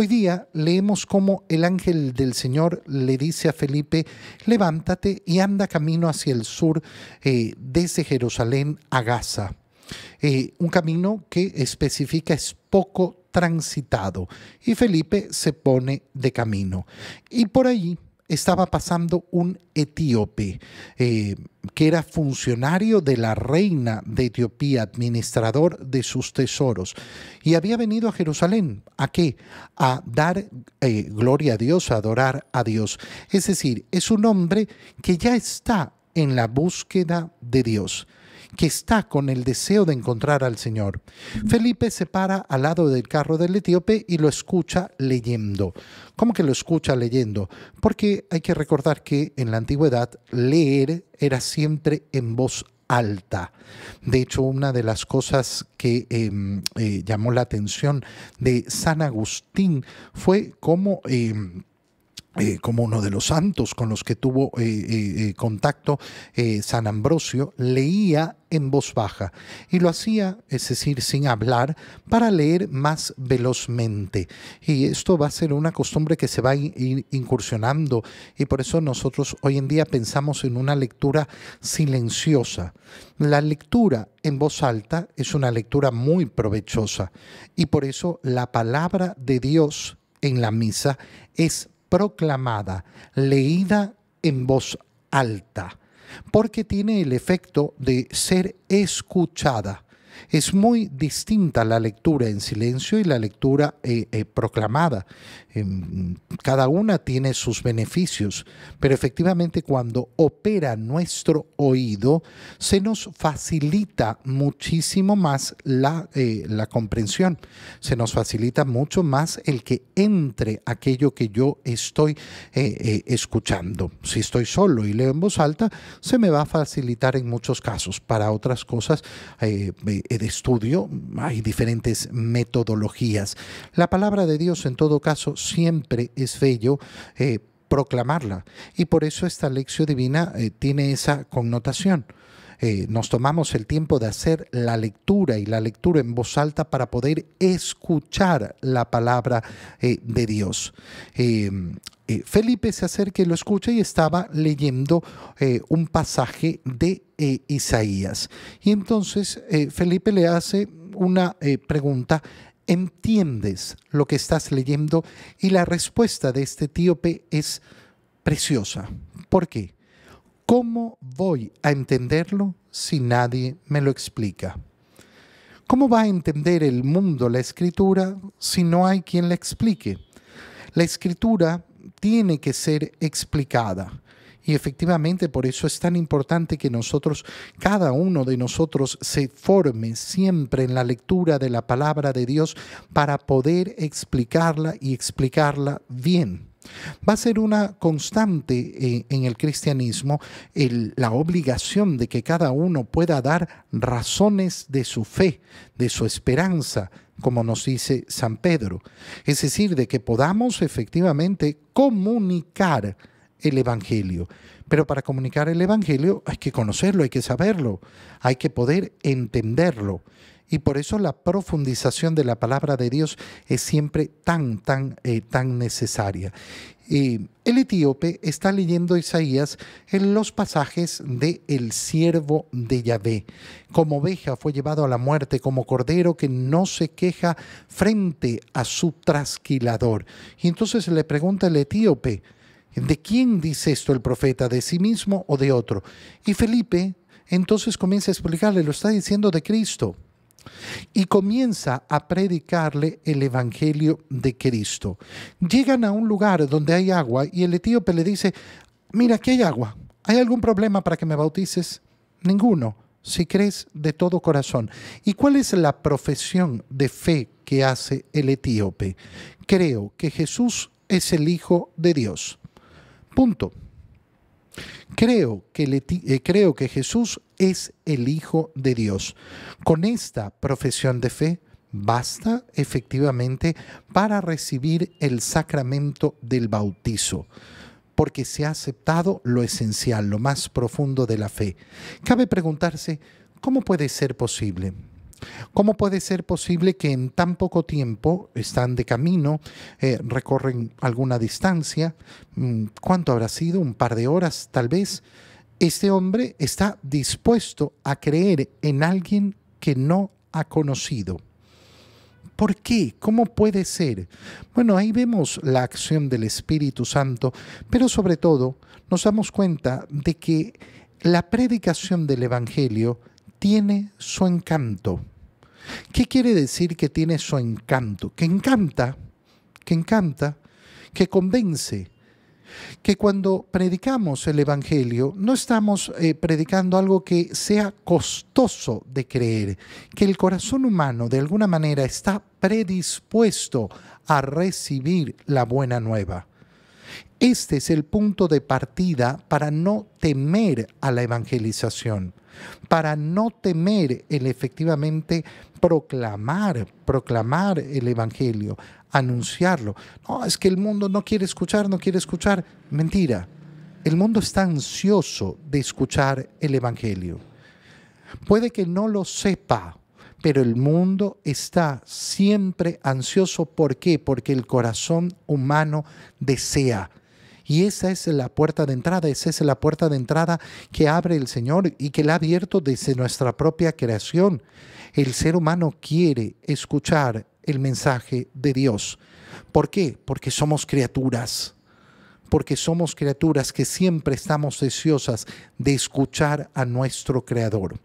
Hoy día leemos cómo el ángel del Señor le dice a Felipe, levántate y anda camino hacia el sur eh, desde Jerusalén a Gaza. Eh, un camino que especifica es poco transitado y Felipe se pone de camino. Y por allí estaba pasando un etíope eh, que era funcionario de la reina de Etiopía, administrador de sus tesoros, y había venido a Jerusalén. ¿A qué? A dar eh, gloria a Dios, a adorar a Dios. Es decir, es un hombre que ya está en la búsqueda de Dios que está con el deseo de encontrar al Señor. Felipe se para al lado del carro del etíope y lo escucha leyendo. ¿Cómo que lo escucha leyendo? Porque hay que recordar que en la antigüedad leer era siempre en voz alta. De hecho, una de las cosas que em, eh, llamó la atención de San Agustín fue cómo... Em, eh, como uno de los santos con los que tuvo eh, eh, contacto San Ambrosio, leía en voz baja y lo hacía, es decir, sin hablar, para leer más velozmente. Y esto va a ser una costumbre que se va a ir incursionando y por eso nosotros hoy en día pensamos en una lectura silenciosa. La lectura en voz alta es una lectura muy provechosa y por eso la palabra de Dios en la misa es proclamada, leída en voz alta, porque tiene el efecto de ser escuchada es muy distinta la lectura en silencio y la lectura eh, eh, proclamada. Em, cada una tiene sus beneficios, pero efectivamente cuando opera nuestro oído, se nos facilita muchísimo más la, eh, comprensión, se nos facilita mucho más el que entre aquello que yo estoy escuchando. Si estoy solo y leo en voz alta, se me va a facilitar en muchos casos. Para otras cosas, eh, de estudio, hay diferentes metodologías. La palabra de Dios en todo caso siempre es bello. Eh, proclamarla. Y por eso esta lección divina eh, tiene esa connotación. nos tomamos el tiempo de hacer la lectura y la lectura en voz alta para poder escuchar la palabra de Dios. Eh, Felipe se acerca y lo escucha y estaba leyendo eh, un pasaje de eh, Isaías. Y entonces Felipe le hace una pregunta, ¿entiendes lo que estás leyendo? Y la respuesta de este etíope es preciosa. ¿Por qué? ¿Cómo voy a entenderlo si nadie me lo explica? ¿Cómo va a entender el mundo la escritura si no hay quien la explique? La escritura tiene que ser explicada. Y efectivamente por eso es tan importante que nosotros, cada uno de nosotros, se forme siempre en la lectura de la palabra de Dios para poder explicarla y explicarla bien. Va a ser una constante eh, en el cristianismo la obligación de que cada uno pueda dar razones de su fe, de su esperanza, como nos dice San Pedro. Es decir, de que podamos efectivamente comunicar el Evangelio. Pero para comunicar el Evangelio hay que conocerlo, hay que saberlo, hay que poder entenderlo. Y por eso la profundización de la palabra de Dios es siempre tan, tan, eh, tan necesaria. el etíope está leyendo Isaías en los pasajes de El siervo de Yahvé. Como oveja fue llevado a la muerte, como cordero que no se queja frente a su trasquilador. Y entonces le pregunta el etíope, ¿de quién dice esto el profeta? ¿De sí mismo o de otro? Y Felipe entonces comienza a explicarle, lo está diciendo de Cristo y comienza a predicarle el Evangelio de Cristo. Llegan a un lugar donde hay agua y el etíope le dice, mira, aquí hay agua. ¿Hay algún problema para que me bautices? Ninguno, si crees de todo corazón. ¿Y cuál es la profesión de fe que hace el etíope? Creo que Jesús es el Hijo de Dios. Punto. Creo que, eh, creo que Jesús es el Hijo de Dios. Con esta profesión de fe, basta efectivamente para recibir el sacramento del bautizo, porque se ha aceptado lo esencial, lo más profundo de la fe. Cabe preguntarse, ¿cómo puede ser posible? ¿Cómo puede ser posible que en tan poco tiempo están de camino, eh, recorren alguna distancia? Mm, ¿Cuánto habrá sido? ¿Un par de horas tal vez? Este hombre está dispuesto a creer en alguien que no ha conocido. ¿Por qué? ¿Cómo puede ser? Bueno, ahí vemos la acción del Espíritu Santo, pero sobre todo nos damos cuenta de que la predicación del Evangelio tiene su encanto. ¿Qué quiere decir que tiene su encanto? Que encanta, que encanta, que convence. Que cuando predicamos el Evangelio no estamos eh, predicando algo que sea costoso de creer, que el corazón humano de alguna manera está predispuesto a recibir la buena nueva. Este es el punto de partida para no temer a la evangelización, para no temer el efectivamente proclamar, proclamar el evangelio, anunciarlo. No, es que el mundo no quiere escuchar, no quiere escuchar. Mentira. El mundo está ansioso de escuchar el evangelio. Puede que no lo sepa, pero el mundo está siempre ansioso. ¿Por qué? Porque el corazón humano desea y esa es la puerta de entrada, esa es la puerta de entrada que abre el Señor y que la ha abierto desde nuestra propia creación. El ser humano quiere escuchar el mensaje de Dios. ¿Por qué? Porque somos criaturas porque somos criaturas que siempre estamos deseosas de escuchar a nuestro Creador.